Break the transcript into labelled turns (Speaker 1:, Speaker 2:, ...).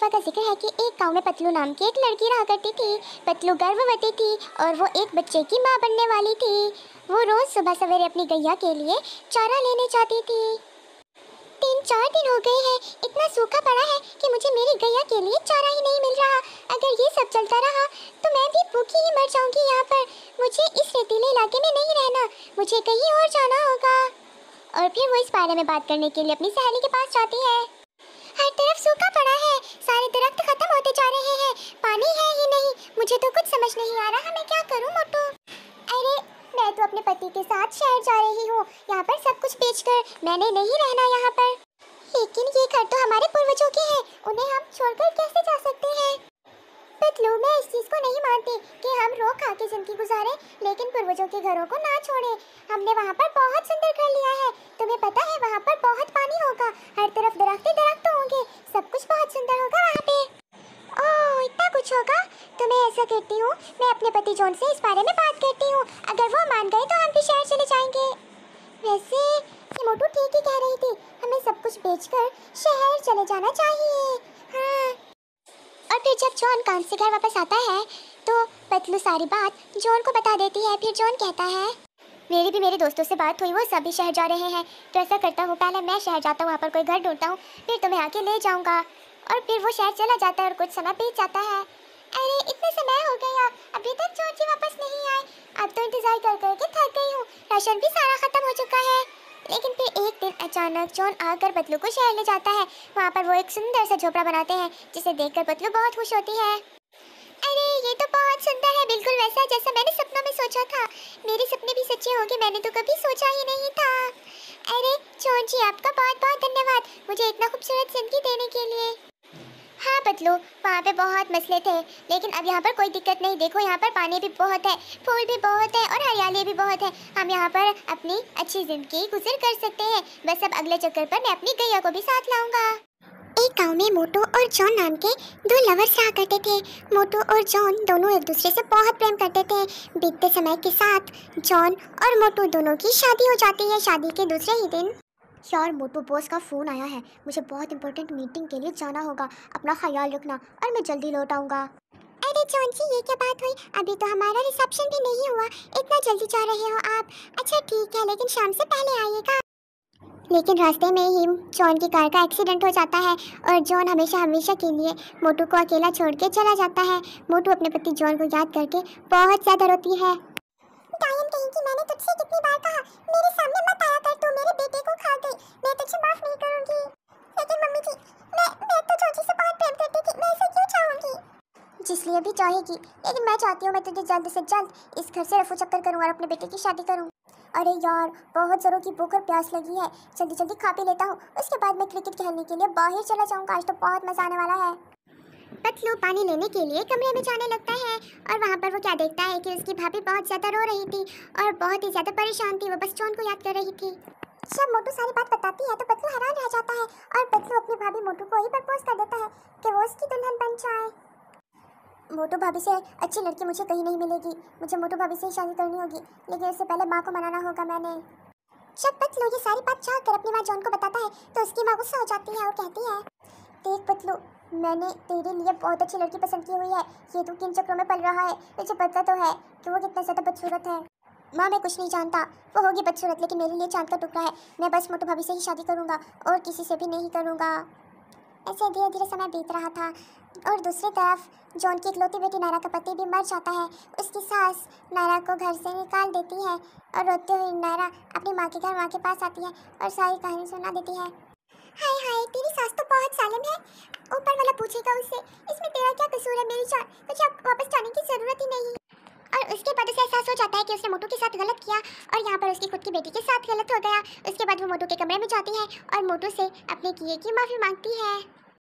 Speaker 1: दफ़ा का जिक्र है कि एक गांव में पतलू नाम की एक लड़की रहा करती थी पतलू गर्भवती थी और वो एक बच्चे की माँ बनने वाली थी वो रोज़ सुबह सवेरे अपनी गैया के लिए चारा लेने जाती थी तीन चार दिन हो गए हैं इतना सूखा पड़ा है कि मुझे मेरी गैया के लिए चारा ही नहीं मिल रहा अगर ये सब चलता रहा तो मैं भी भूखी ही मर जाऊंगी यहाँ पर मुझे इस रेतीले इलाके में नहीं रहना मुझे कहीं और जाना होगा और फिर वो इस बारे में बात करने के लिए अपनी सहेली के पास जाती है हर तरफ सूखा पड़ा है होते जा रहे हैं पानी है ही नहीं मुझे तो कुछ समझ नहीं आ रहा मैं क्या करूँ मोटू अरे मैं तो अपने पति के साथ शहर जा रही हूँ यहाँ पर सब कुछ बेच कर मैंने नहीं रहना यहाँ पर लेकिन ये घर तो हमारे पूर्वजों के हैं उन्हें हम छोड़कर कैसे जा सकते हैं बदलू मैं इस चीज़ को नहीं मानती कि हम रोक खा के जिंदगी गुजारें लेकिन पूर्वजों के घरों को ना छोड़ें हमने वहाँ पर बहुत सुंदर घर लिया है तुम्हें पता है वहाँ पर बहुत पानी होगा हर तरफ दरख्त दरख्त होंगे आपसे कहती हूँ मैं अपने पति जॉन से इस बारे में बात करती हूँ अगर वो मान गए तो हम भी शहर चले जाएंगे वैसे ये मोटू ठीक ही कह रही थी हमें सब कुछ बेचकर शहर चले जाना चाहिए हाँ और फिर जब जॉन काम से घर वापस आता है तो पतलू सारी बात जॉन को बता देती है फिर जॉन कहता है मेरी भी मेरे दोस्तों से बात हुई वो सभी शहर जा रहे हैं तो ऐसा करता हूँ पहले मैं शहर जाता हूँ वहाँ पर कोई घर ढूंढता हूँ फिर तुम्हें तो आके ले जाऊँगा और फिर वो शहर चला जाता है और कुछ समय बीत जाता है अचानक जॉन आकर बतलू को शहर ले जाता है वहाँ पर वो एक सुंदर सा झोपड़ा बनाते हैं जिसे देख कर बतलू बहुत खुश होती है अरे ये तो बहुत सुंदर है बिल्कुल वैसा जैसा मैंने सपनों में सोचा था मेरे सपने भी सच्चे होंगे मैंने तो कभी सोचा ही नहीं था अरे जॉन जी आपका बहुत बहुत धन्यवाद मुझे इतना खूबसूरत जिंदगी देने के लिए हाँ पतलू वहाँ पे बहुत मसले थे लेकिन अब यहाँ पर कोई दिक्कत नहीं देखो यहाँ पर पानी भी बहुत है फूल भी बहुत है और हरियाली भी बहुत है हम यहाँ पर अपनी अच्छी ज़िंदगी गुजर कर सकते हैं बस अब अगले चक्कर पर मैं अपनी गैया को भी साथ लाऊंगा एक गांव में मोटो और जॉन नाम के दो लवर्स रहा करते थे मोटो और जॉन दोनों एक दूसरे से बहुत प्रेम करते थे बीतते समय के साथ जॉन और मोटो दोनों की शादी हो जाती है शादी के दूसरे ही दिन यार मोटू बॉस का फ़ोन आया है मुझे बहुत इंपॉर्टेंट मीटिंग के लिए जाना होगा अपना ख्याल रखना और मैं जल्दी लौट आऊँगा अरे जॉन ये क्या बात हुई अभी तो हमारा रिसेप्शन भी नहीं हुआ इतना जल्दी जा रहे हो आप अच्छा ठीक है लेकिन शाम से पहले आइएगा लेकिन रास्ते में ही जॉन की कार का एक्सीडेंट हो जाता है और जॉन हमेशा हमेशा के लिए मोटू को अकेला छोड़ के चला जाता है मोटू अपने पति जॉन को याद करके बहुत ज़्यादा रोती है कि मैंने तुझसे कितनी बार कहा मेरे सामने मत आया कर तू मेरे बेटे को खा गई मैं तुझे माफ नहीं करूंगी लेकिन मम्मी जी मैं मैं तो से बहुत प्रेम करती थी मैं इसे क्यों चाहूंगी जिसलिए भी चाहेगी लेकिन मैं चाहती हूँ मैं तुझे जल्द से जल्द इस घर से रफू चक्कर करूँ और अपने बेटे की शादी करूँ अरे यार बहुत जरूर की भूख और प्यास लगी है जल्दी जल्दी खा पी लेता हूँ उसके बाद मैं क्रिकेट खेलने के लिए बाहर चला जाऊँगा आज तो बहुत मज़ा आने वाला है पतलू पानी लेने के लिए कमरे में जाने लगता है और वहाँ पर वो क्या देखता है कि उसकी भाभी बहुत ज़्यादा रो रही थी और बहुत ही ज़्यादा परेशान थी वो बस जॉन को याद कर रही थी जब मोटू सारी बात बताती है तो पतलू हैरान रह जाता है और पतलू अपनी भाभी मोटू को ही प्रपोज कर देता है कि वो उसकी दुल्हन बन जाए मोटू भाभी से अच्छी लड़की मुझे कहीं नहीं मिलेगी मुझे मोटू भाभी से ही शादी करनी होगी लेकिन उससे पहले माँ को मनाना होगा मैंने जब पतलू ये सारी बात चाह अपनी माँ जॉन को बताता है तो उसकी माँ गुस्सा हो जाती है और कहती है देख पतलू मैंने तेरे लिए बहुत अच्छी लड़की पसंद की हुई है ये तू तो किन चक्रों में पल रहा है तुझे पता तो है कि वो कितना ज़्यादा बदसूरत है माँ मैं कुछ नहीं जानता वो होगी बदसूरत लेकिन मेरे लिए चांद का टुकड़ा है मैं बस मोटू भाभी से ही शादी करूँगा और किसी से भी नहीं करूँगा ऐसे धीरे धीरे समय बीत रहा था और दूसरी तरफ जॉन की इकलौती बेटी नारा का पति भी मर जाता है उसकी सास नारा को घर से निकाल देती है और रोते हुए नायरा अपनी माँ के घर माँ के पास आती है और सारी कहानी सुना देती है हाय हाय तेरी सास कि उसने मोटू के साथ गलत किया और यहाँ पर उसकी खुद की बेटी के साथ गलत हो गया उसके बाद वो मोटू के कमरे में जाती है और मोटू से अपने किए की माफ़ी मांगती है